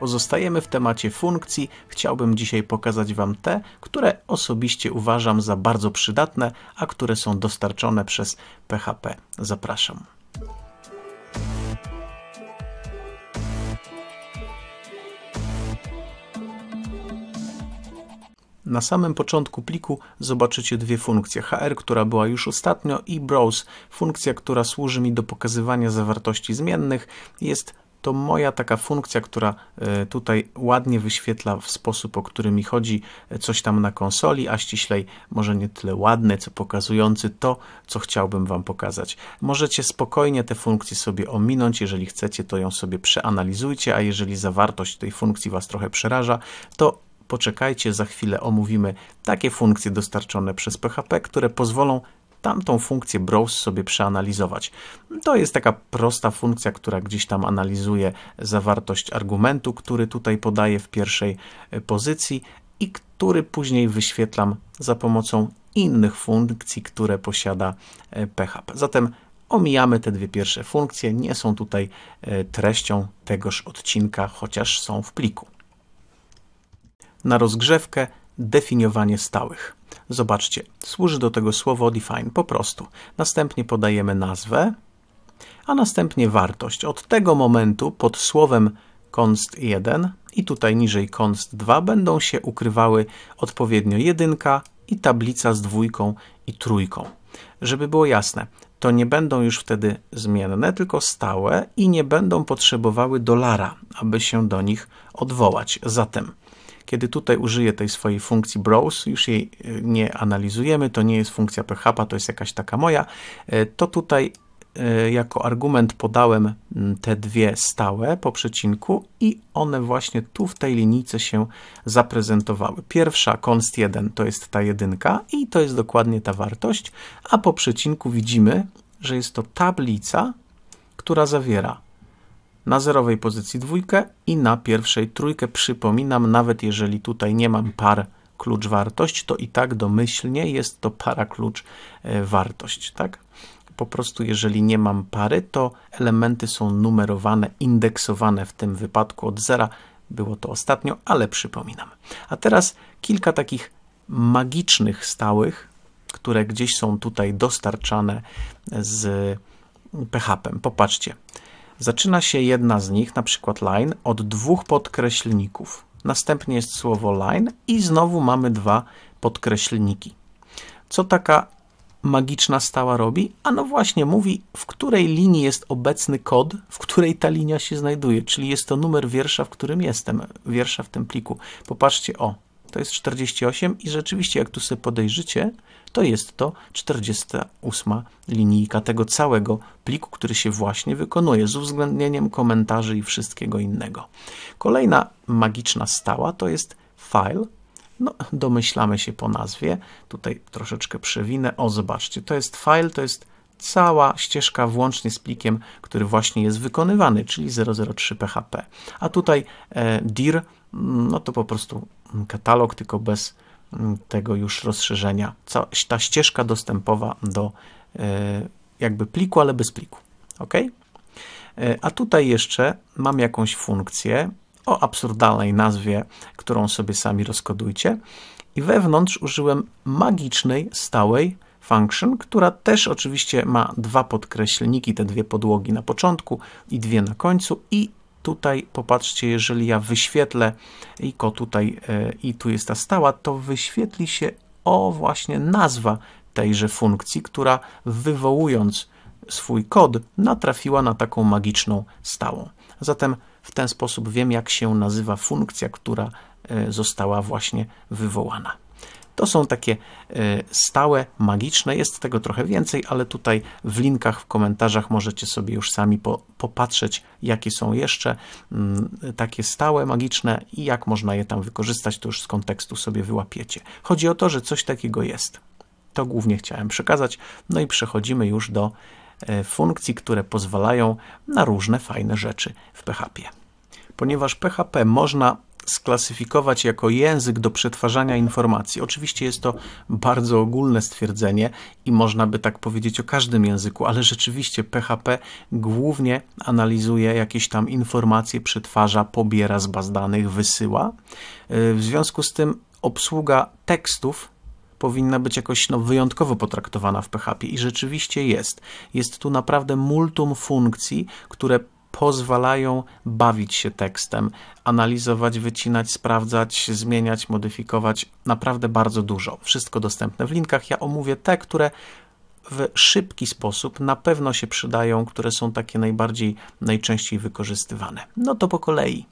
Pozostajemy w temacie funkcji. Chciałbym dzisiaj pokazać Wam te, które osobiście uważam za bardzo przydatne, a które są dostarczone przez PHP. Zapraszam. Na samym początku pliku zobaczycie dwie funkcje, hr, która była już ostatnio i browse, funkcja, która służy mi do pokazywania zawartości zmiennych, jest to moja taka funkcja, która e, tutaj ładnie wyświetla w sposób, o który mi chodzi, e, coś tam na konsoli, a ściślej może nie tyle ładne, co pokazujący to, co chciałbym Wam pokazać. Możecie spokojnie te funkcje sobie ominąć, jeżeli chcecie, to ją sobie przeanalizujcie, a jeżeli zawartość tej funkcji Was trochę przeraża, to poczekajcie, za chwilę omówimy takie funkcje dostarczone przez PHP, które pozwolą tamtą funkcję browse sobie przeanalizować. To jest taka prosta funkcja, która gdzieś tam analizuje zawartość argumentu, który tutaj podaję w pierwszej e, pozycji i który później wyświetlam za pomocą innych funkcji, które posiada PHP. E, Zatem omijamy te dwie pierwsze funkcje, nie są tutaj e, treścią tegoż odcinka, chociaż są w pliku. Na rozgrzewkę definiowanie stałych. Zobaczcie, służy do tego słowo define po prostu. Następnie podajemy nazwę, a następnie wartość. Od tego momentu pod słowem const1 i tutaj niżej const2 będą się ukrywały odpowiednio jedynka i tablica z dwójką i trójką. Żeby było jasne, to nie będą już wtedy zmienne, tylko stałe i nie będą potrzebowały dolara, aby się do nich odwołać. Zatem kiedy tutaj użyję tej swojej funkcji browse, już jej e, nie analizujemy, to nie jest funkcja PHP, to jest jakaś taka moja, e, to tutaj e, jako argument podałem mm, te dwie stałe po przecinku i one właśnie tu w tej linijce się zaprezentowały. Pierwsza const 1 to jest ta jedynka i to jest dokładnie ta wartość, a po przecinku widzimy, że jest to tablica, która zawiera na zerowej pozycji dwójkę i na pierwszej trójkę. Przypominam, nawet jeżeli tutaj nie mam par klucz wartość, to i tak domyślnie jest to para klucz e, wartość, tak? Po prostu jeżeli nie mam pary, to elementy są numerowane, indeksowane w tym wypadku od zera. Było to ostatnio, ale przypominam. A teraz kilka takich magicznych stałych, które gdzieś są tutaj dostarczane z PHP. E, Popatrzcie. Zaczyna się jedna z nich, na przykład line, od dwóch podkreślników. Następnie jest słowo line i znowu mamy dwa podkreślniki. Co taka magiczna stała robi? A no właśnie mówi, w której linii jest obecny kod, w której ta linia się znajduje, czyli jest to numer wiersza, w którym jestem, wiersza w tym pliku. Popatrzcie, o, to jest 48 i rzeczywiście jak tu sobie podejrzycie, to jest to 48 linijka tego całego pliku, który się właśnie wykonuje z uwzględnieniem komentarzy i wszystkiego innego. Kolejna magiczna stała to jest file, no, domyślamy się po nazwie. Tutaj troszeczkę przewinę. O, zobaczcie, to jest file, to jest cała ścieżka włącznie z plikiem, który właśnie jest wykonywany, czyli 003 PHP. A tutaj e, dir, mm, no to po prostu katalog, tylko bez mm, tego już rozszerzenia. Ta ścieżka dostępowa do e, jakby pliku, ale bez pliku. OK? E, a tutaj jeszcze mam jakąś funkcję o absurdalnej nazwie, którą sobie sami rozkodujcie. I wewnątrz użyłem magicznej, stałej function, która też oczywiście ma dwa podkreślniki, te dwie podłogi na początku i dwie na końcu i tutaj popatrzcie, jeżeli ja wyświetlę iko tutaj e, i tu jest ta stała, to wyświetli się o właśnie nazwa tejże funkcji, która wywołując swój kod natrafiła na taką magiczną stałą. Zatem w ten sposób wiem, jak się nazywa funkcja, która e, została właśnie wywołana. To są takie e, stałe, magiczne, jest tego trochę więcej, ale tutaj w linkach, w komentarzach możecie sobie już sami po, popatrzeć, jakie są jeszcze mm, takie stałe, magiczne i jak można je tam wykorzystać, to już z kontekstu sobie wyłapiecie. Chodzi o to, że coś takiego jest. To głównie chciałem przekazać. No i przechodzimy już do e, funkcji, które pozwalają na różne fajne rzeczy w PHP ponieważ PHP można sklasyfikować jako język do przetwarzania informacji. Oczywiście jest to bardzo ogólne stwierdzenie i można by tak powiedzieć o każdym języku, ale rzeczywiście PHP głównie analizuje jakieś tam informacje, przetwarza, pobiera z baz danych, wysyła. E, w związku z tym obsługa tekstów powinna być jakoś no, wyjątkowo potraktowana w PHP i rzeczywiście jest. Jest tu naprawdę multum funkcji, które pozwalają bawić się tekstem, analizować, wycinać, sprawdzać, zmieniać, modyfikować naprawdę bardzo dużo. Wszystko dostępne w linkach. Ja omówię te, które w szybki sposób na pewno się przydają, które są takie najbardziej, najczęściej wykorzystywane. No to po kolei.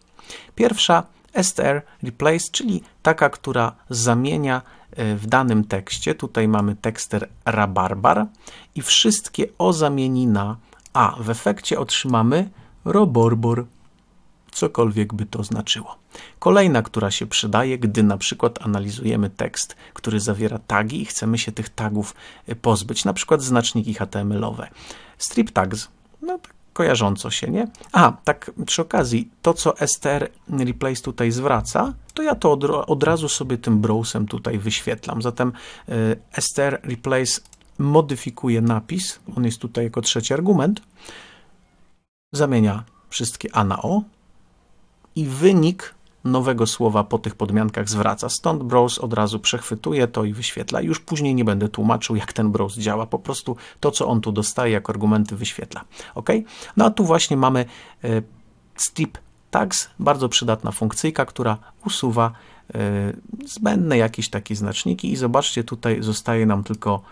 Pierwsza str replace, czyli taka, która zamienia e, w danym tekście, tutaj mamy tekster rabarbar i wszystkie o zamieni na a. W efekcie otrzymamy roborbor, cokolwiek by to znaczyło. Kolejna, która się przydaje, gdy na przykład analizujemy tekst, który zawiera tagi i chcemy się tych tagów y, pozbyć, na przykład znaczniki HTML-owe. Strip tags, no tak kojarząco się, nie? A, tak przy okazji, to co str replace tutaj zwraca, to ja to od, od razu sobie tym browsem tutaj wyświetlam. Zatem y, str replace modyfikuje napis, on jest tutaj jako trzeci argument, zamienia wszystkie A na O i wynik nowego słowa po tych podmiankach zwraca. Stąd browse od razu przechwytuje to i wyświetla. Już później nie będę tłumaczył, jak ten browse działa. Po prostu to, co on tu dostaje, jak argumenty wyświetla. Ok? No a tu właśnie mamy e, strip tags, bardzo przydatna funkcyjka, która usuwa e, zbędne jakieś takie znaczniki i zobaczcie, tutaj zostaje nam tylko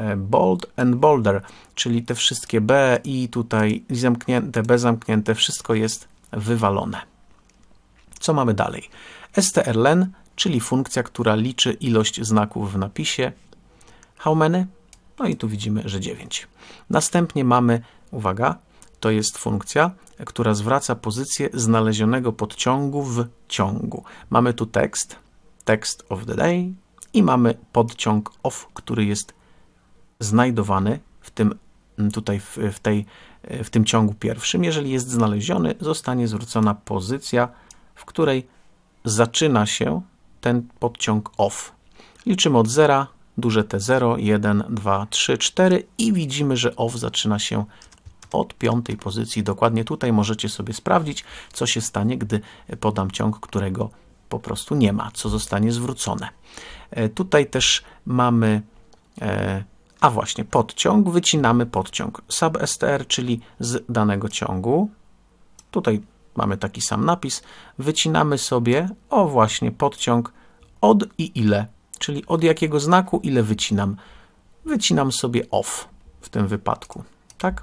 E, bold and bolder, czyli te wszystkie B i tutaj zamknięte, B zamknięte, wszystko jest wywalone. Co mamy dalej? strlen, czyli funkcja, która liczy ilość znaków w napisie. How many? No i tu widzimy, że 9. Następnie mamy, uwaga, to jest funkcja, która zwraca pozycję znalezionego podciągu w ciągu. Mamy tu tekst, text of the day i mamy podciąg of, który jest znajdowany w tym, mm, tutaj w, w, tej, w tym ciągu pierwszym. Jeżeli jest znaleziony, zostanie zwrócona pozycja, w której zaczyna się ten podciąg OFF. Liczymy od zera, duże T0, 1, 2, 3, 4 i widzimy, że OFF zaczyna się od piątej pozycji. Dokładnie tutaj możecie sobie sprawdzić, co się stanie, gdy podam ciąg, którego po prostu nie ma, co zostanie zwrócone. E, tutaj też mamy e, a właśnie, podciąg, wycinamy podciąg substr, czyli z danego ciągu. Tutaj mamy taki sam napis. Wycinamy sobie, o właśnie, podciąg od i ile, czyli od jakiego znaku ile wycinam. Wycinam sobie off w tym wypadku, tak?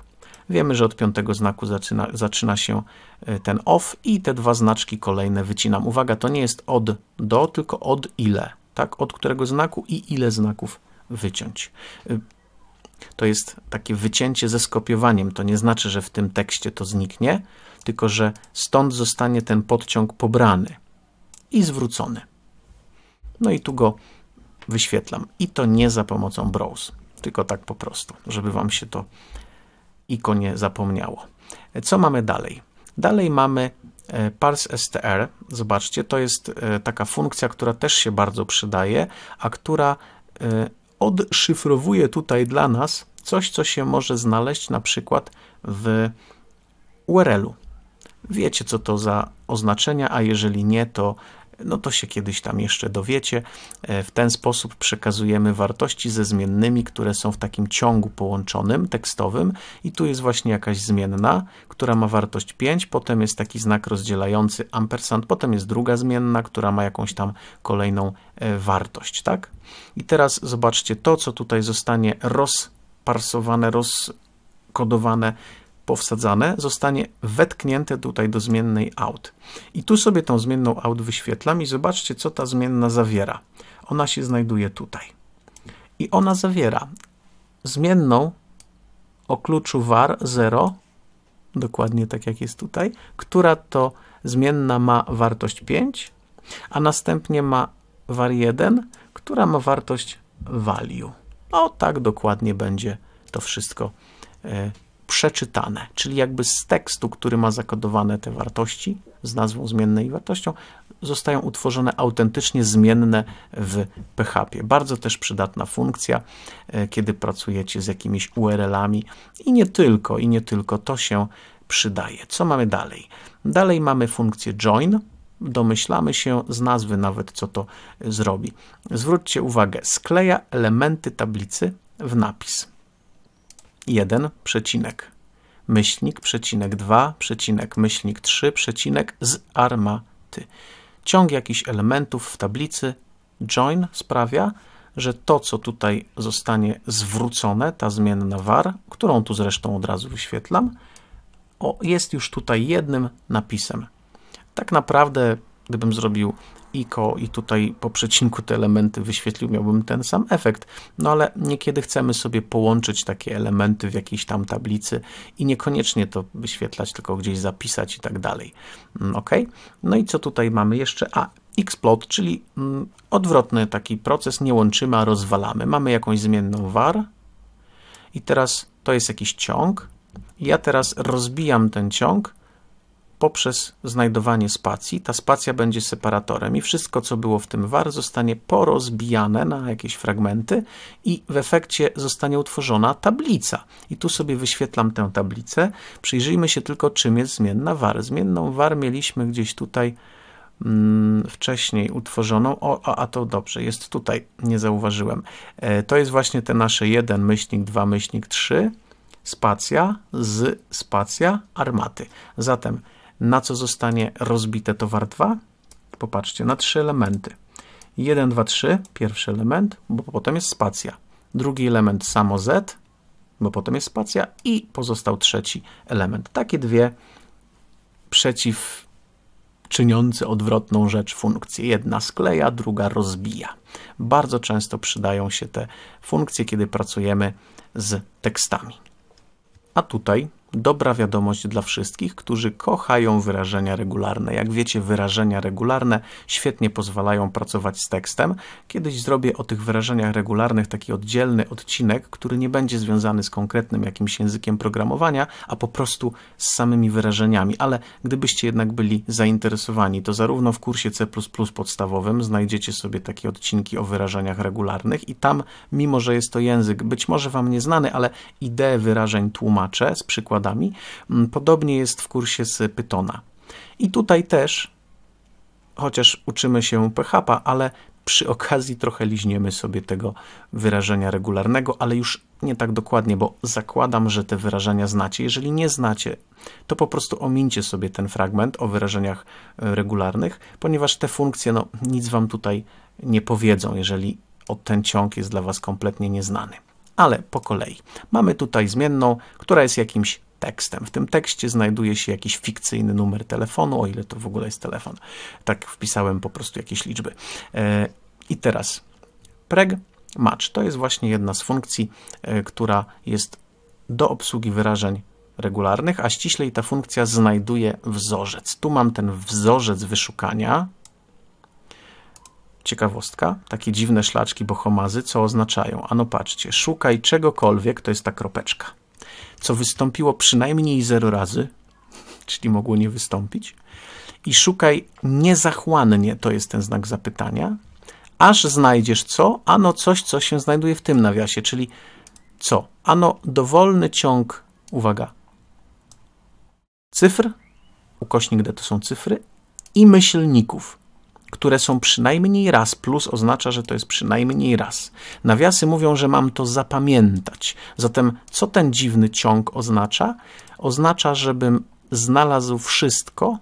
Wiemy, że od piątego znaku zaczyna, zaczyna się e, ten off i te dwa znaczki kolejne wycinam. Uwaga, to nie jest od do, tylko od ile, tak? Od którego znaku i ile znaków wyciąć. Y, to jest takie wycięcie ze skopiowaniem. To nie znaczy, że w tym tekście to zniknie, tylko że stąd zostanie ten podciąg pobrany i zwrócony. No i tu go wyświetlam. I to nie za pomocą browse, tylko tak po prostu, żeby Wam się to iko nie zapomniało. E, co mamy dalej? Dalej mamy e, parse str. Zobaczcie, to jest e, taka funkcja, która też się bardzo przydaje, a która odszyfrowuje tutaj dla nas coś, co się może znaleźć na przykład w URL-u. Wiecie, co to za oznaczenia, a jeżeli nie, to no to się kiedyś tam jeszcze dowiecie. E, w ten sposób przekazujemy wartości ze zmiennymi, które są w takim ciągu połączonym, tekstowym i tu jest właśnie jakaś zmienna, która ma wartość 5, potem jest taki znak rozdzielający ampersand, potem jest druga zmienna, która ma jakąś tam kolejną e, wartość, tak? I teraz zobaczcie to, co tutaj zostanie rozparsowane, rozkodowane powsadzane, zostanie wetknięte tutaj do zmiennej out. I tu sobie tą zmienną out wyświetlam i zobaczcie, co ta zmienna zawiera. Ona się znajduje tutaj. I ona zawiera zmienną o kluczu var 0, dokładnie tak jak jest tutaj, która to zmienna ma wartość 5, a następnie ma var 1, która ma wartość value. O no, tak dokładnie będzie to wszystko e, przeczytane, czyli jakby z tekstu, który ma zakodowane te wartości z nazwą zmiennej i wartością, zostają utworzone autentycznie zmienne w PHP. Bardzo też przydatna funkcja, e, kiedy pracujecie z jakimiś URL-ami i nie tylko, i nie tylko to się przydaje. Co mamy dalej? Dalej mamy funkcję join, domyślamy się z nazwy nawet, co to zrobi. Zwróćcie uwagę, skleja elementy tablicy w napis. 1, przecinek, myślnik, przecinek 2, przecinek, myślnik 3, przecinek z armaty. Ciąg jakichś elementów w tablicy join sprawia, że to, co tutaj zostanie zwrócone, ta zmienna var, którą tu zresztą od razu wyświetlam, o, jest już tutaj jednym napisem. Tak naprawdę, gdybym zrobił ICO i tutaj po przecinku te elementy wyświetlił, miałbym ten sam efekt. No ale niekiedy chcemy sobie połączyć takie elementy w jakiejś tam tablicy i niekoniecznie to wyświetlać, tylko gdzieś zapisać i tak dalej. Mm, ok? No i co tutaj mamy jeszcze? A, xplot, czyli mm, odwrotny taki proces, nie łączymy, a rozwalamy. Mamy jakąś zmienną var i teraz to jest jakiś ciąg. Ja teraz rozbijam ten ciąg poprzez znajdowanie spacji. Ta spacja będzie separatorem i wszystko, co było w tym war, zostanie porozbijane na jakieś fragmenty i w efekcie zostanie utworzona tablica. I tu sobie wyświetlam tę tablicę. Przyjrzyjmy się tylko, czym jest zmienna var. Zmienną var mieliśmy gdzieś tutaj mm, wcześniej utworzoną. O, a, a to dobrze, jest tutaj, nie zauważyłem. E, to jest właśnie te nasze 1 myślnik, 2 myślnik, 3 spacja z spacja armaty. Zatem na co zostanie rozbite to war 2? Popatrzcie, na trzy elementy. 1, 2, 3, pierwszy element, bo potem jest spacja. Drugi element samo z, bo potem jest spacja i pozostał trzeci element. Takie dwie przeciw czyniące odwrotną rzecz funkcje. Jedna skleja, druga rozbija. Bardzo często przydają się te funkcje, kiedy pracujemy z tekstami. A tutaj Dobra wiadomość dla wszystkich, którzy kochają wyrażenia regularne. Jak wiecie, wyrażenia regularne świetnie pozwalają pracować z tekstem. Kiedyś zrobię o tych wyrażeniach regularnych taki oddzielny odcinek, który nie będzie związany z konkretnym jakimś językiem programowania, a po prostu z samymi wyrażeniami. Ale gdybyście jednak byli zainteresowani, to zarówno w kursie C++ podstawowym znajdziecie sobie takie odcinki o wyrażeniach regularnych i tam, mimo że jest to język być może Wam nieznany, ale idee wyrażeń tłumaczę z przykładem przykładami. Mm, podobnie jest w kursie z Pytona. I tutaj też, chociaż uczymy się PHP, ale przy okazji trochę liźniemy sobie tego wyrażenia regularnego, ale już nie tak dokładnie, bo zakładam, że te wyrażenia znacie. Jeżeli nie znacie, to po prostu omincie sobie ten fragment o wyrażeniach e, regularnych, ponieważ te funkcje no, nic Wam tutaj nie powiedzą, jeżeli ten ciąg jest dla Was kompletnie nieznany. Ale po kolei. Mamy tutaj zmienną, która jest jakimś tekstem. W tym tekście znajduje się jakiś fikcyjny numer telefonu, o ile to w ogóle jest telefon. Tak wpisałem po prostu jakieś liczby. E, I teraz preg match to jest właśnie jedna z funkcji, e, która jest do obsługi wyrażeń regularnych, a ściślej ta funkcja znajduje wzorzec. Tu mam ten wzorzec wyszukania. Ciekawostka, takie dziwne szlaczki bohomazy, co oznaczają? Ano patrzcie, szukaj czegokolwiek, to jest ta kropeczka co wystąpiło przynajmniej 0 razy, czyli mogło nie wystąpić, i szukaj niezachłannie, to jest ten znak zapytania, aż znajdziesz co? Ano coś, co się znajduje w tym nawiasie, czyli co? Ano dowolny ciąg, uwaga, cyfr, ukośnik D to są cyfry, i myślników które są przynajmniej raz, plus oznacza, że to jest przynajmniej raz. Nawiasy mówią, że mam to zapamiętać. Zatem co ten dziwny ciąg oznacza? Oznacza, żebym znalazł wszystko,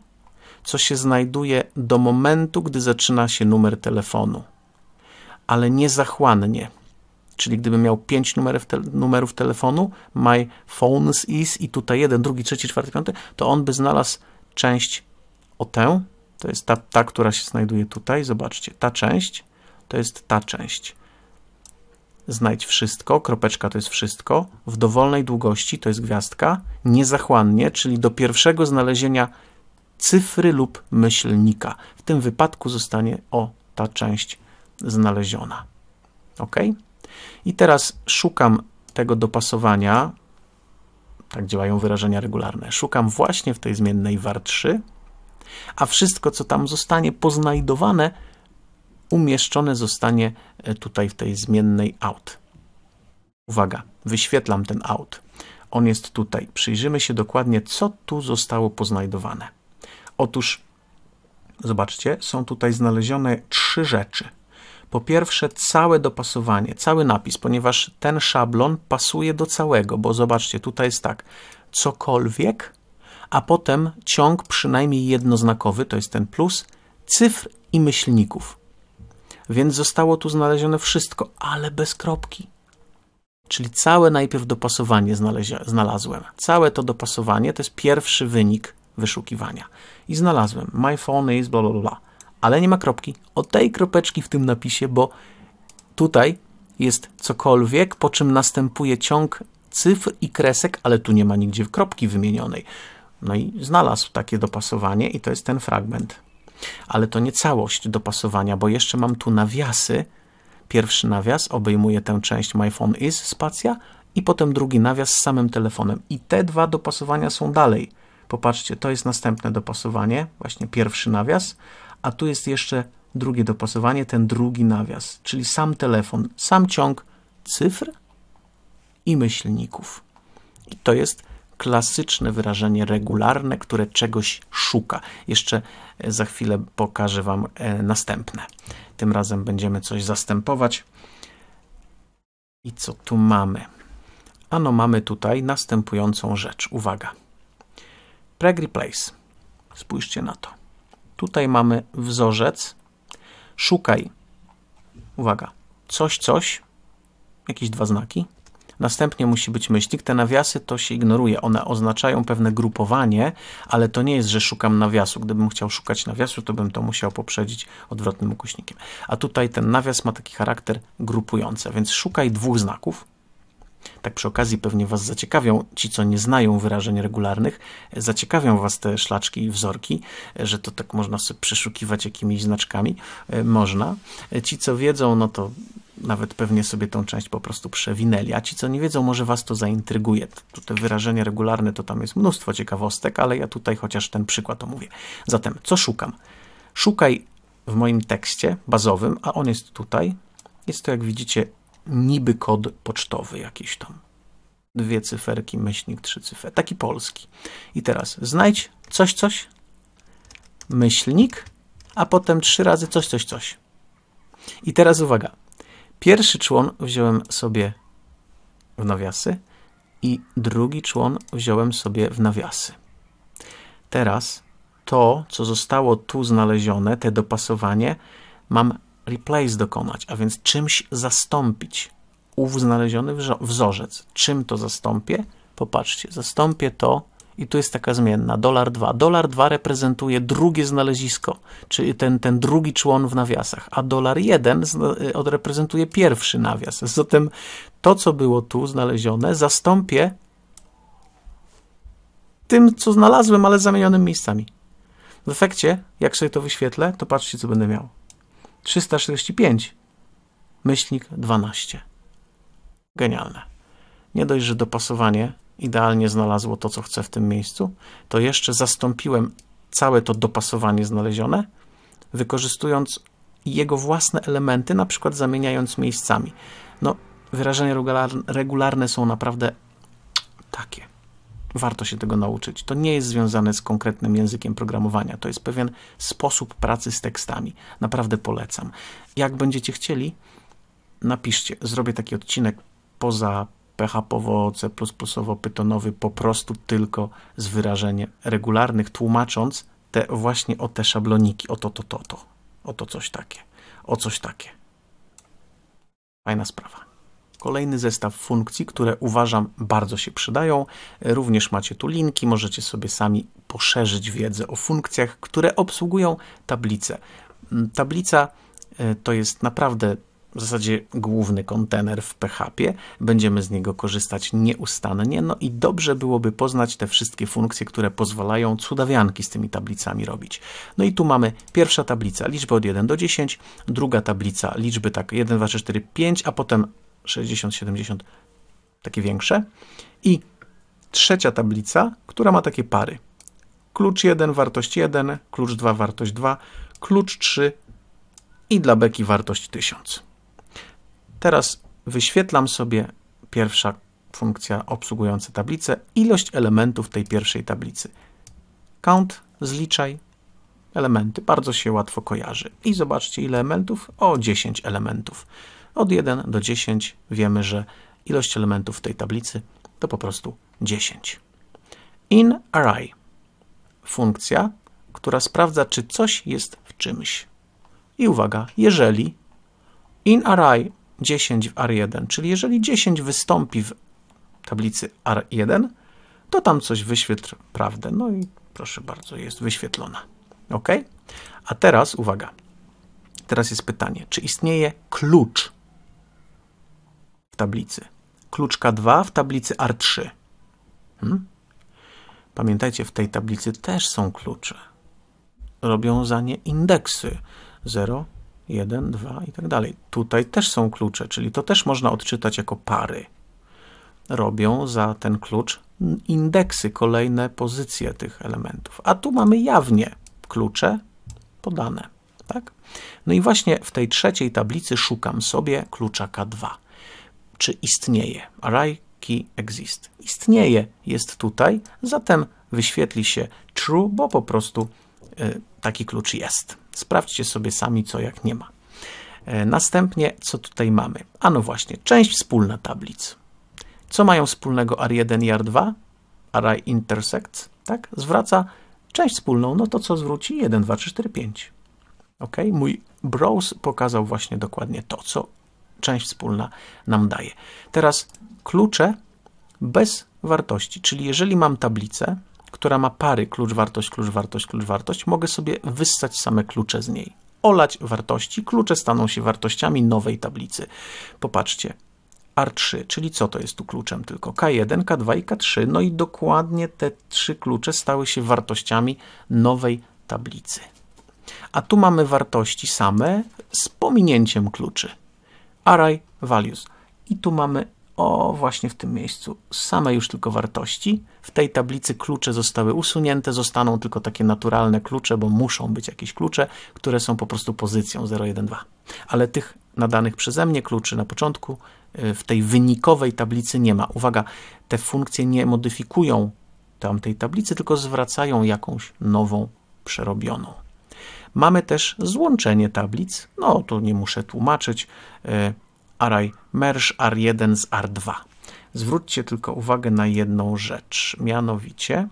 co się znajduje do momentu, gdy zaczyna się numer telefonu, ale niezachłannie. Czyli gdybym miał pięć numerów, te, numerów telefonu, my phones is i tutaj jeden, drugi, trzeci, czwarty, piąty, to on by znalazł część o tę, to jest ta, ta, która się znajduje tutaj. Zobaczcie, ta część to jest ta część. Znajdź wszystko, kropeczka to jest wszystko, w dowolnej długości, to jest gwiazdka, niezachłannie, czyli do pierwszego znalezienia cyfry lub myślnika. W tym wypadku zostanie o ta część znaleziona. OK? I teraz szukam tego dopasowania, tak działają wyrażenia regularne, szukam właśnie w tej zmiennej var3, a wszystko, co tam zostanie poznajdowane, umieszczone zostanie e, tutaj w tej zmiennej out. Uwaga, wyświetlam ten out. On jest tutaj. Przyjrzymy się dokładnie, co tu zostało poznajdowane. Otóż, zobaczcie, są tutaj znalezione trzy rzeczy. Po pierwsze, całe dopasowanie, cały napis, ponieważ ten szablon pasuje do całego, bo zobaczcie, tutaj jest tak, cokolwiek a potem ciąg przynajmniej jednoznakowy, to jest ten plus, cyfr i myślników. Więc zostało tu znalezione wszystko, ale bez kropki. Czyli całe najpierw dopasowanie znalazłem. Całe to dopasowanie to jest pierwszy wynik wyszukiwania. I znalazłem. My phone is bla bla bla. Ale nie ma kropki. Od tej kropeczki w tym napisie, bo tutaj jest cokolwiek, po czym następuje ciąg cyfr i kresek, ale tu nie ma nigdzie kropki wymienionej. No i znalazł takie dopasowanie i to jest ten fragment. Ale to nie całość dopasowania, bo jeszcze mam tu nawiasy. Pierwszy nawias obejmuje tę część My Phone Is, spacja, i potem drugi nawias z samym telefonem. I te dwa dopasowania są dalej. Popatrzcie, to jest następne dopasowanie, właśnie pierwszy nawias, a tu jest jeszcze drugie dopasowanie, ten drugi nawias, czyli sam telefon, sam ciąg cyfr i myślników. I to jest klasyczne wyrażenie regularne, które czegoś szuka. Jeszcze e, za chwilę pokażę Wam e, następne. Tym razem będziemy coś zastępować. I co tu mamy? Ano mamy tutaj następującą rzecz. Uwaga. Preg replace. Spójrzcie na to. Tutaj mamy wzorzec. Szukaj. Uwaga. Coś, coś. Jakieś dwa znaki. Następnie musi być myślnik. Te nawiasy to się ignoruje. One oznaczają pewne grupowanie, ale to nie jest, że szukam nawiasu. Gdybym chciał szukać nawiasu, to bym to musiał poprzedzić odwrotnym ukośnikiem. A tutaj ten nawias ma taki charakter grupujący, więc szukaj dwóch znaków. Tak przy okazji pewnie Was zaciekawią ci, co nie znają wyrażeń regularnych, zaciekawią Was te szlaczki i wzorki, że to tak można sobie przeszukiwać jakimiś znaczkami. E, można. E, ci, co wiedzą, no to nawet pewnie sobie tą część po prostu przewinęli. A ci, co nie wiedzą, może was to zaintryguje. To te wyrażenia regularne, to tam jest mnóstwo ciekawostek, ale ja tutaj chociaż ten przykład omówię. Zatem, co szukam? Szukaj w moim tekście bazowym, a on jest tutaj. Jest to, jak widzicie, niby kod pocztowy jakiś tam. Dwie cyferki, myślnik, trzy cyfry, Taki polski. I teraz znajdź coś, coś, myślnik, a potem trzy razy coś, coś, coś. I teraz uwaga, Pierwszy człon wziąłem sobie w nawiasy i drugi człon wziąłem sobie w nawiasy. Teraz to, co zostało tu znalezione, te dopasowanie, mam replace dokonać, a więc czymś zastąpić ów znaleziony wzorzec. Czym to zastąpię? Popatrzcie, zastąpię to i tu jest taka zmienna, dolar 2. Dolar 2 reprezentuje drugie znalezisko, czyli ten, ten drugi człon w nawiasach, a dolar 1 e, reprezentuje pierwszy nawias. Zatem to, co było tu znalezione, zastąpię tym, co znalazłem, ale zamienionym miejscami. W efekcie, jak sobie to wyświetlę, to patrzcie, co będę miał. 365 myślnik 12. Genialne. Nie dość, że dopasowanie idealnie znalazło to, co chcę w tym miejscu, to jeszcze zastąpiłem całe to dopasowanie znalezione, wykorzystując jego własne elementy, na przykład zamieniając miejscami. No, wyrażenia regularne są naprawdę takie. Warto się tego nauczyć. To nie jest związane z konkretnym językiem programowania. To jest pewien sposób pracy z tekstami. Naprawdę polecam. Jak będziecie chcieli, napiszcie. Zrobię taki odcinek poza phpowo c pytonowy po prostu tylko z wyrażeniem regularnych, tłumacząc te właśnie o te szabloniki, o to, to, to, to, o to coś takie, o coś takie. Fajna sprawa. Kolejny zestaw funkcji, które uważam bardzo się przydają. Również macie tu linki, możecie sobie sami poszerzyć wiedzę o funkcjach, które obsługują tablice mm, Tablica e, to jest naprawdę w zasadzie główny kontener w PHP. Będziemy z niego korzystać nieustannie, no i dobrze byłoby poznać te wszystkie funkcje, które pozwalają cudawianki z tymi tablicami robić. No i tu mamy pierwsza tablica liczby od 1 do 10, druga tablica liczby tak 1, 2, 3, 4, 5, a potem 60, 70, takie większe i trzecia tablica, która ma takie pary. Klucz 1, wartość 1, klucz 2, wartość 2, klucz 3 i dla beki wartość 1000. Teraz wyświetlam sobie pierwsza funkcja obsługująca tablicę, ilość elementów tej pierwszej tablicy. Count, zliczaj, elementy, bardzo się łatwo kojarzy. I zobaczcie ile elementów? O 10 elementów. Od 1 do 10 wiemy, że ilość elementów w tej tablicy to po prostu 10. In array funkcja, która sprawdza, czy coś jest w czymś. I uwaga, jeżeli in array 10 w R1, czyli jeżeli 10 wystąpi w tablicy R1, to tam coś wyświetl prawdę. No i proszę bardzo, jest wyświetlona. OK? A teraz, uwaga, teraz jest pytanie, czy istnieje klucz w tablicy? Klucz K2 w tablicy R3. Hmm? Pamiętajcie, w tej tablicy też są klucze. Robią za nie indeksy 0, 1, 2 i tak dalej. Tutaj też są klucze, czyli to też można odczytać jako pary. Robią za ten klucz indeksy, kolejne pozycje tych elementów. A tu mamy jawnie klucze podane. Tak? No i właśnie w tej trzeciej tablicy szukam sobie klucza K2. Czy istnieje? Array key exist. Istnieje, jest tutaj, zatem wyświetli się true, bo po prostu y, taki klucz jest. Sprawdźcie sobie sami, co jak nie ma. E, następnie, co tutaj mamy? A no właśnie, część wspólna tablic. Co mają wspólnego AR1 i AR2? Array intersects, tak? Zwraca część wspólną, no to co zwróci? 1, 2, 3, 4, 5. Ok, mój browse pokazał właśnie dokładnie to, co część wspólna nam daje. Teraz klucze bez wartości, czyli jeżeli mam tablicę, która ma pary klucz, wartość, klucz, wartość, klucz, wartość, mogę sobie wyssać same klucze z niej. Olać wartości, klucze staną się wartościami nowej tablicy. Popatrzcie, R3, czyli co to jest tu kluczem tylko? K1, K2 i K3, no i dokładnie te trzy klucze stały się wartościami nowej tablicy. A tu mamy wartości same z pominięciem kluczy. Array values. I tu mamy o właśnie w tym miejscu same już tylko wartości. W tej tablicy klucze zostały usunięte, zostaną tylko takie naturalne klucze, bo muszą być jakieś klucze, które są po prostu pozycją 0,1,2. Ale tych nadanych przeze mnie kluczy na początku y, w tej wynikowej tablicy nie ma. Uwaga, te funkcje nie modyfikują tamtej tablicy, tylko zwracają jakąś nową, przerobioną. Mamy też złączenie tablic, no to nie muszę tłumaczyć, y, Array Mersz R1 z R2. Zwróćcie tylko uwagę na jedną rzecz, mianowicie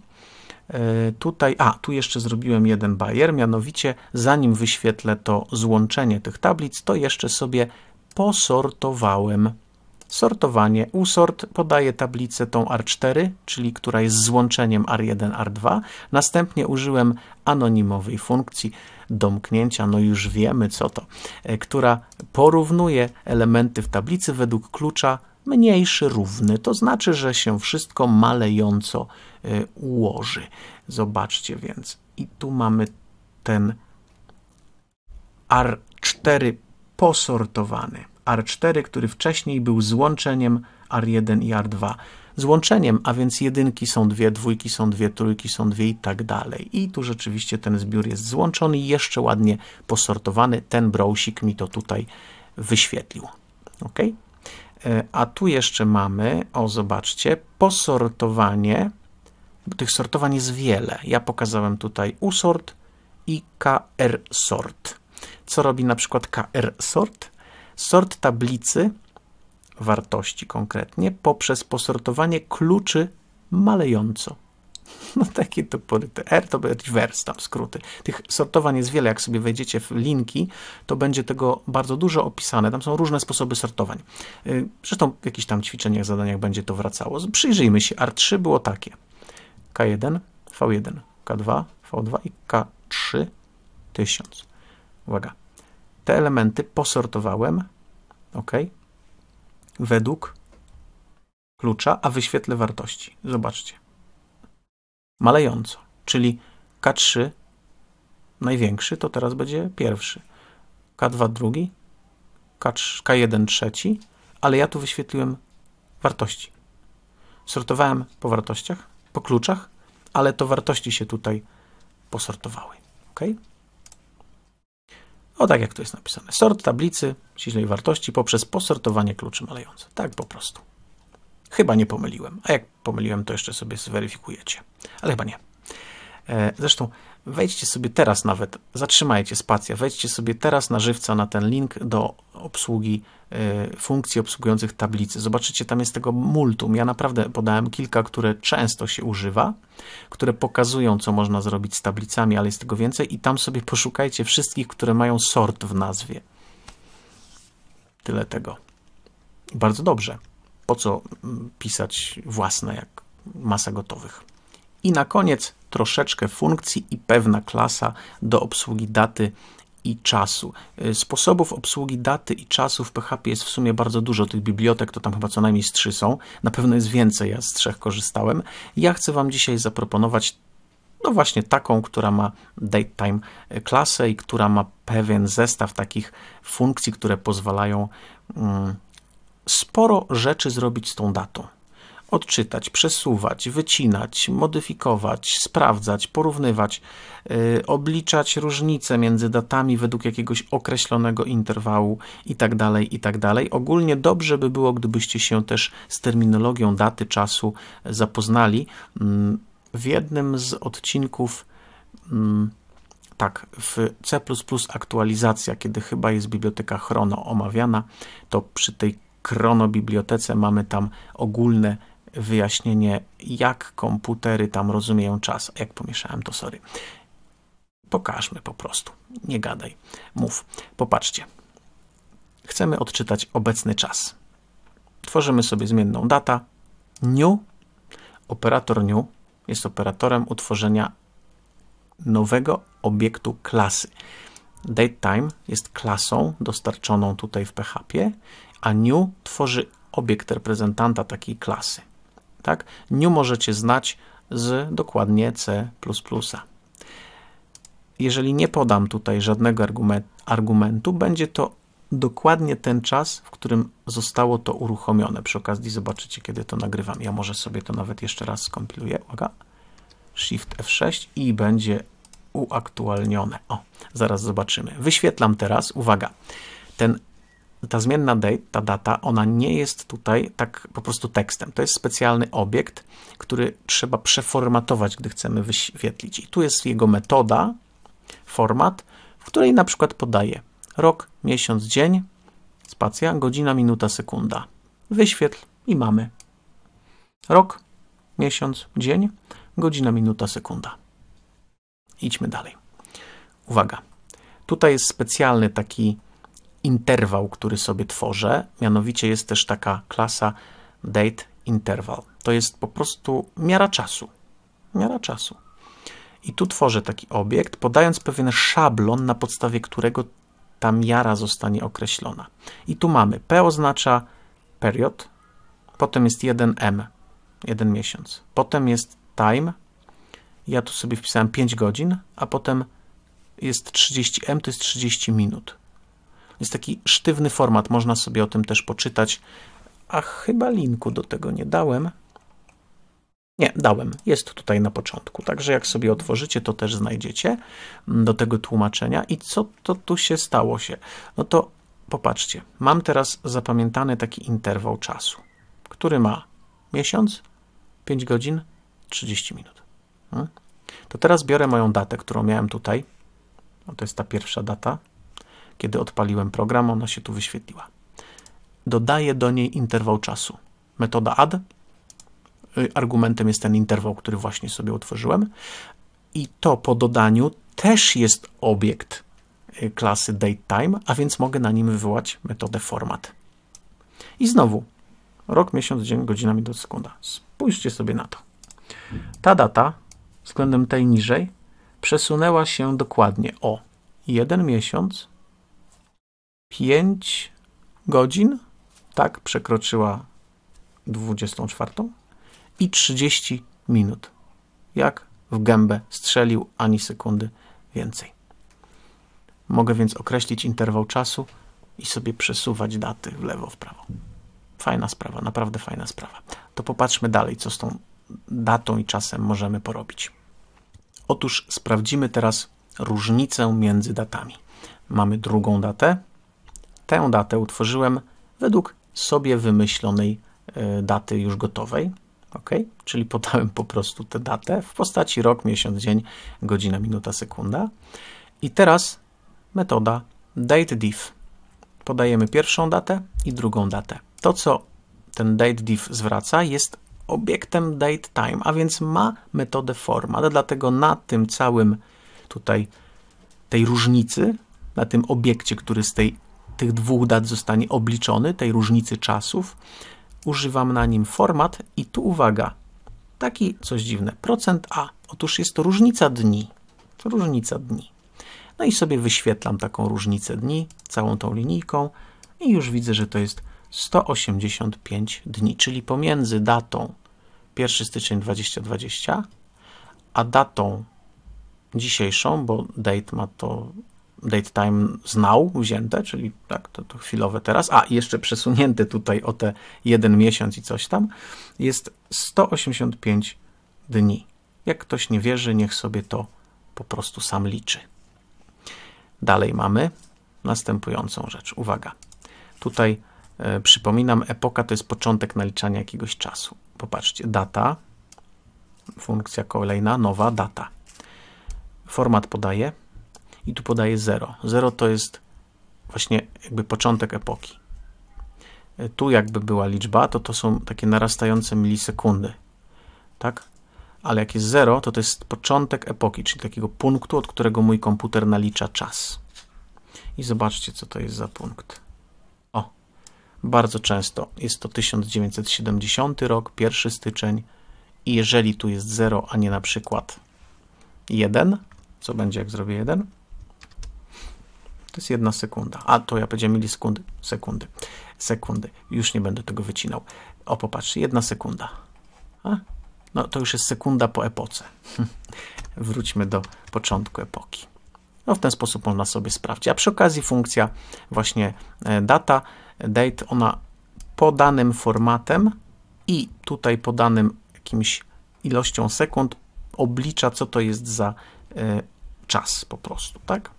e, tutaj, a tu jeszcze zrobiłem jeden bajer, mianowicie zanim wyświetlę to złączenie tych tablic, to jeszcze sobie posortowałem sortowanie. Usort podaje tablicę tą R4, czyli która jest złączeniem R1, R2. Następnie użyłem anonimowej funkcji domknięcia, no już wiemy co to, e, która porównuje elementy w tablicy według klucza mniejszy, równy. To znaczy, że się wszystko malejąco e, ułoży. Zobaczcie więc. I tu mamy ten R4 posortowany. R4, który wcześniej był złączeniem R1 i R2. Złączeniem, a więc jedynki są dwie, dwójki są dwie, trójki są dwie i tak dalej. I tu rzeczywiście ten zbiór jest złączony i jeszcze ładnie posortowany. Ten browsik mi to tutaj wyświetlił. Ok? E, a tu jeszcze mamy, o zobaczcie, posortowanie. Tych sortowań jest wiele. Ja pokazałem tutaj usort i kr sort. Co robi na przykład kr sort? Sort tablicy wartości konkretnie poprzez posortowanie kluczy malejąco. No takie to poryte. R to będzie wers, tam skróty. Tych sortowań jest wiele, jak sobie wejdziecie w linki, to będzie tego bardzo dużo opisane. Tam są różne sposoby sortowań. Y, zresztą w jakichś tam ćwiczeniach, zadaniach będzie to wracało. Przyjrzyjmy się. R3 było takie. K1, V1, K2, V2 i K3 1000. Uwaga. Te elementy posortowałem. OK według klucza, a wyświetlę wartości. Zobaczcie. Malejąco, czyli K3 największy to teraz będzie pierwszy, K2 drugi, K3, K1 trzeci, ale ja tu wyświetliłem wartości. Sortowałem po wartościach, po kluczach, ale to wartości się tutaj posortowały. Okay? O no, tak jak to jest napisane. Sort tablicy ściślej wartości poprzez posortowanie kluczy malejące. Tak po prostu. Chyba nie pomyliłem. A jak pomyliłem, to jeszcze sobie zweryfikujecie. Ale chyba nie. E, zresztą Wejdźcie sobie teraz nawet, zatrzymajcie spację, wejdźcie sobie teraz na żywca na ten link do obsługi y, funkcji obsługujących tablicy. Zobaczycie, tam jest tego multum. Ja naprawdę podałem kilka, które często się używa, które pokazują, co można zrobić z tablicami, ale jest tego więcej i tam sobie poszukajcie wszystkich, które mają sort w nazwie. Tyle tego. Bardzo dobrze. Po co mm, pisać własne, jak masa gotowych. I na koniec troszeczkę funkcji i pewna klasa do obsługi daty i czasu. Y, sposobów obsługi daty i czasu w PHP jest w sumie bardzo dużo. Tych bibliotek to tam chyba co najmniej z trzy są. Na pewno jest więcej, ja z trzech korzystałem. Ja chcę Wam dzisiaj zaproponować no właśnie taką, która ma datetime y, klasę i która ma pewien zestaw takich funkcji, które pozwalają mm, sporo rzeczy zrobić z tą datą odczytać, przesuwać, wycinać, modyfikować, sprawdzać, porównywać, yy, obliczać różnice między datami według jakiegoś określonego interwału itd., tak itd. Tak Ogólnie dobrze by było, gdybyście się też z terminologią daty, czasu zapoznali. Mm, w jednym z odcinków mm, tak, w C++ aktualizacja, kiedy chyba jest biblioteka Chrono omawiana, to przy tej krono bibliotece mamy tam ogólne wyjaśnienie, jak komputery tam rozumieją czas. Jak pomieszałem, to sorry. Pokażmy po prostu. Nie gadaj. Mów. Popatrzcie. Chcemy odczytać obecny czas. Tworzymy sobie zmienną data. New. Operator new jest operatorem utworzenia nowego obiektu klasy. DateTime jest klasą dostarczoną tutaj w PHP, a new tworzy obiekt reprezentanta takiej klasy tak? New możecie znać z dokładnie C++. Jeżeli nie podam tutaj żadnego argumentu, będzie to dokładnie ten czas, w którym zostało to uruchomione. Przy okazji zobaczycie, kiedy to nagrywam. Ja może sobie to nawet jeszcze raz skompiluję. Uwaga. Shift F6 i będzie uaktualnione. O, zaraz zobaczymy. Wyświetlam teraz, uwaga, ten ta zmienna date, ta data, ona nie jest tutaj tak po prostu tekstem. To jest specjalny obiekt, który trzeba przeformatować, gdy chcemy wyświetlić. I tu jest jego metoda, format, w której na przykład podaje rok, miesiąc, dzień, spacja, godzina, minuta, sekunda. Wyświetl i mamy rok, miesiąc, dzień, godzina, minuta, sekunda. Idźmy dalej. Uwaga. Tutaj jest specjalny taki interwał, który sobie tworzę. Mianowicie jest też taka klasa date interval. To jest po prostu miara czasu. Miara czasu. I tu tworzę taki obiekt, podając pewien szablon, na podstawie którego ta miara zostanie określona. I tu mamy P oznacza period, potem jest 1M, 1 miesiąc, potem jest time, ja tu sobie wpisałem 5 godzin, a potem jest 30M, to jest 30 minut. Jest taki sztywny format, można sobie o tym też poczytać. A chyba linku do tego nie dałem. Nie, dałem. Jest tutaj na początku. Także jak sobie otworzycie, to też znajdziecie do tego tłumaczenia. I co to tu się stało się? No to popatrzcie. Mam teraz zapamiętany taki interwał czasu, który ma miesiąc, 5 godzin, 30 minut. Hmm? To teraz biorę moją datę, którą miałem tutaj. No to jest ta pierwsza data, kiedy odpaliłem program, ona się tu wyświetliła. Dodaję do niej interwał czasu. Metoda add. Y, argumentem jest ten interwał, który właśnie sobie utworzyłem. I to po dodaniu też jest obiekt y, klasy DateTime, a więc mogę na nim wywołać metodę format. I znowu, rok, miesiąc, dzień, godzina, minuta, sekunda. Spójrzcie sobie na to. Ta data względem tej niżej przesunęła się dokładnie o jeden miesiąc, 5 godzin, tak, przekroczyła 24 i 30 minut. Jak w gębę strzelił ani sekundy więcej. Mogę więc określić interwał czasu i sobie przesuwać daty w lewo, w prawo. Fajna sprawa, naprawdę fajna sprawa. To popatrzmy dalej, co z tą datą i czasem możemy porobić. Otóż sprawdzimy teraz różnicę między datami. Mamy drugą datę, tę datę utworzyłem według sobie wymyślonej e, daty już gotowej, ok? Czyli podałem po prostu tę datę w postaci rok, miesiąc, dzień, godzina, minuta, sekunda. I teraz metoda dateDiff. Podajemy pierwszą datę i drugą datę. To, co ten dateDiff zwraca, jest obiektem dateTime, a więc ma metodę form, ale dlatego na tym całym tutaj tej różnicy, na tym obiekcie, który z tej tych dwóch dat zostanie obliczony, tej różnicy czasów. Używam na nim format i tu uwaga, taki coś dziwne, procent %a. Otóż jest to różnica dni, to różnica dni. No i sobie wyświetlam taką różnicę dni, całą tą linijką i już widzę, że to jest 185 dni, czyli pomiędzy datą 1 styczeń 2020, a datą dzisiejszą, bo date ma to date time znał wzięte, czyli tak, to, to chwilowe teraz, a jeszcze przesunięte tutaj o te jeden miesiąc i coś tam, jest 185 dni. Jak ktoś nie wierzy, niech sobie to po prostu sam liczy. Dalej mamy następującą rzecz. Uwaga. Tutaj e, przypominam, epoka to jest początek naliczania jakiegoś czasu. Popatrzcie, data, funkcja kolejna, nowa data. Format podaje i tu podaję 0. 0 to jest właśnie jakby początek epoki. E, tu jakby była liczba, to to są takie narastające milisekundy. Tak? Ale jak jest 0, to to jest początek epoki, czyli takiego punktu, od którego mój komputer nalicza czas. I zobaczcie, co to jest za punkt. O, bardzo często jest to 1970 rok, 1 styczeń. I jeżeli tu jest 0, a nie na przykład 1, co będzie jak zrobię 1, to jest jedna sekunda. A to ja powiedziałem milisekundy, sekundy, sekundy. Już nie będę tego wycinał. O, popatrz, jedna sekunda. A? No to już jest sekunda po epoce. Wróćmy do początku epoki. No w ten sposób można sobie sprawdzić. A przy okazji funkcja właśnie e, data, date, ona podanym formatem i tutaj podanym jakimś ilością sekund oblicza, co to jest za e, czas po prostu, tak?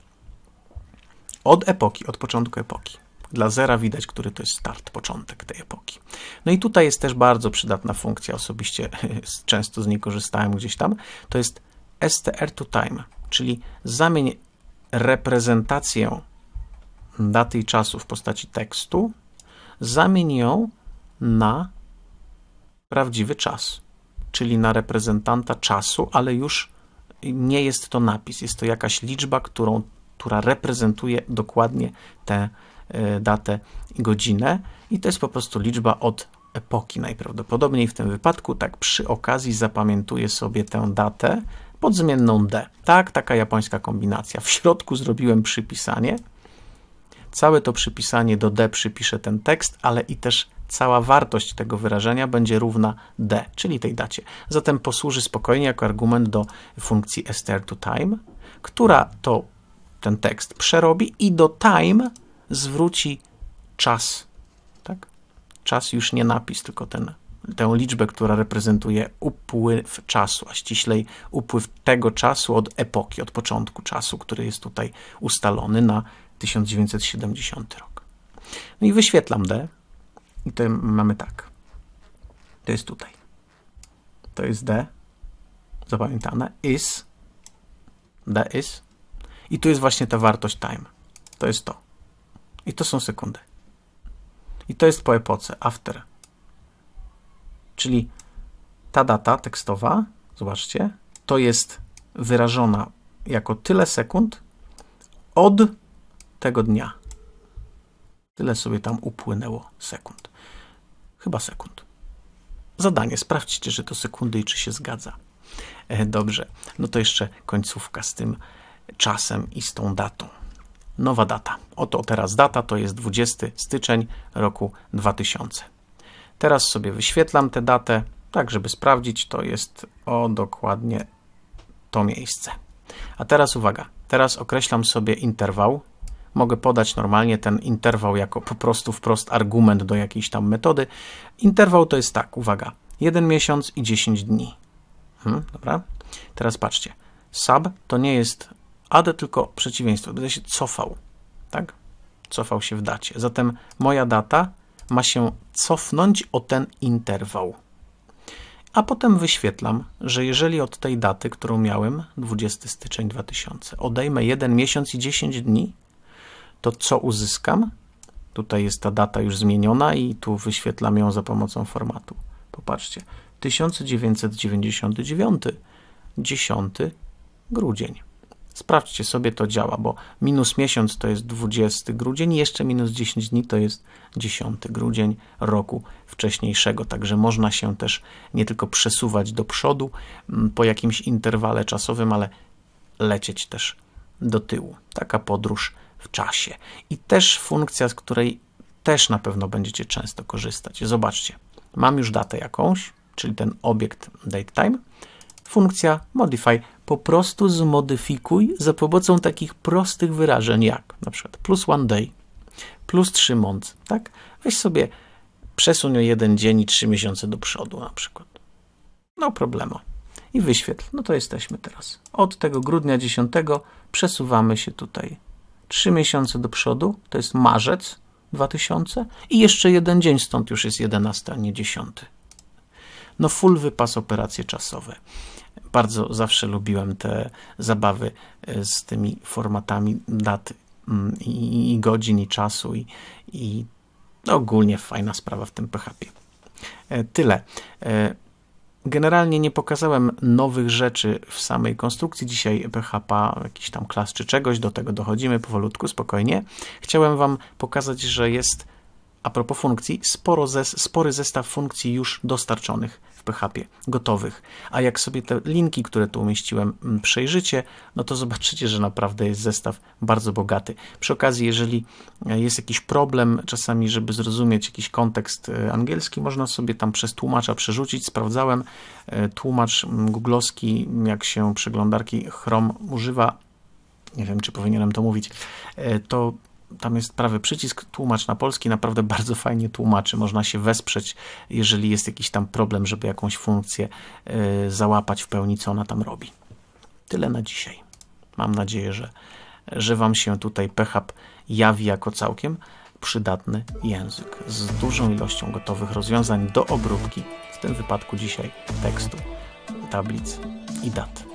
Od epoki, od początku epoki. Dla zera widać, który to jest start, początek tej epoki. No i tutaj jest też bardzo przydatna funkcja, osobiście często z niej korzystałem gdzieś tam, to jest str to time, czyli zamień reprezentację daty i czasu w postaci tekstu, zamień ją na prawdziwy czas, czyli na reprezentanta czasu, ale już nie jest to napis, jest to jakaś liczba, którą która reprezentuje dokładnie tę e, datę i godzinę i to jest po prostu liczba od epoki najprawdopodobniej w tym wypadku, tak przy okazji zapamiętuję sobie tę datę pod zmienną D. Tak, taka japońska kombinacja. W środku zrobiłem przypisanie, całe to przypisanie do D przypiszę ten tekst, ale i też cała wartość tego wyrażenia będzie równa D, czyli tej dacie. Zatem posłuży spokojnie jako argument do funkcji str to time, która to ten tekst przerobi i do time zwróci czas. Tak? Czas już nie napis, tylko ten, tę liczbę, która reprezentuje upływ czasu, a ściślej upływ tego czasu od epoki, od początku czasu, który jest tutaj ustalony na 1970 rok. No i wyświetlam D i to mamy tak. To jest tutaj. To jest D zapamiętane. Is. D is i tu jest właśnie ta wartość time. To jest to. I to są sekundy. I to jest po epoce, after. Czyli ta data tekstowa, zobaczcie, to jest wyrażona jako tyle sekund od tego dnia. Tyle sobie tam upłynęło sekund. Chyba sekund. Zadanie, sprawdźcie, czy to sekundy i czy się zgadza. E, dobrze, no to jeszcze końcówka z tym czasem i z tą datą. Nowa data. Oto teraz data to jest 20 styczeń roku 2000. Teraz sobie wyświetlam tę datę, tak żeby sprawdzić, to jest o dokładnie to miejsce. A teraz uwaga, teraz określam sobie interwał. Mogę podać normalnie ten interwał jako po prostu wprost argument do jakiejś tam metody. Interwał to jest tak, uwaga, 1 miesiąc i 10 dni. Hmm, dobra, teraz patrzcie. Sub to nie jest Ade tylko przeciwieństwo, będę się cofał, tak? Cofał się w dacie. Zatem moja data ma się cofnąć o ten interwał. A potem wyświetlam, że jeżeli od tej daty, którą miałem, 20 styczeń 2000, odejmę 1 miesiąc i 10 dni, to co uzyskam? Tutaj jest ta data już zmieniona i tu wyświetlam ją za pomocą formatu. Popatrzcie, 1999, 10 grudzień. Sprawdźcie sobie, to działa, bo minus miesiąc to jest 20 grudzień, jeszcze minus 10 dni to jest 10 grudzień roku wcześniejszego. Także można się też nie tylko przesuwać do przodu mm, po jakimś interwale czasowym, ale lecieć też do tyłu. Taka podróż w czasie. I też funkcja, z której też na pewno będziecie często korzystać. Zobaczcie, mam już datę jakąś, czyli ten obiekt datetime. Funkcja modify po prostu zmodyfikuj za pomocą takich prostych wyrażeń, jak na przykład plus one day, plus trzy months, tak? Weź sobie, przesuń o jeden dzień i trzy miesiące do przodu na przykład. No problemo I wyświetl. No to jesteśmy teraz. Od tego grudnia 10 przesuwamy się tutaj trzy miesiące do przodu, to jest marzec 2000 i jeszcze jeden dzień, stąd już jest 11, a nie 10. No full wypas operacje czasowe. Bardzo zawsze lubiłem te zabawy e, z tymi formatami dat mm, i godzin i czasu i, i ogólnie fajna sprawa w tym PHP. E, tyle. E, generalnie nie pokazałem nowych rzeczy w samej konstrukcji dzisiaj PHP, jakiś tam klas czy czegoś, do tego dochodzimy powolutku, spokojnie. Chciałem Wam pokazać, że jest a propos funkcji, sporo ze spory zestaw funkcji już dostarczonych PHP gotowych. A jak sobie te linki, które tu umieściłem, mm, przejrzycie, no to zobaczycie, że naprawdę jest zestaw bardzo bogaty. Przy okazji, jeżeli e, jest jakiś problem czasami, żeby zrozumieć jakiś kontekst e, angielski, można sobie tam przez tłumacza przerzucić. Sprawdzałem, e, tłumacz mm, googlowski, jak się przeglądarki Chrome używa, nie wiem, czy powinienem to mówić, to tam jest prawy przycisk, tłumacz na polski, naprawdę bardzo fajnie tłumaczy, można się wesprzeć, jeżeli jest jakiś tam problem, żeby jakąś funkcję e, załapać w pełni, co ona tam robi. Tyle na dzisiaj. Mam nadzieję, że, że Wam się tutaj PHP jawi jako całkiem przydatny język z dużą ilością gotowych rozwiązań do obróbki, w tym wypadku dzisiaj tekstu, tablic i dat.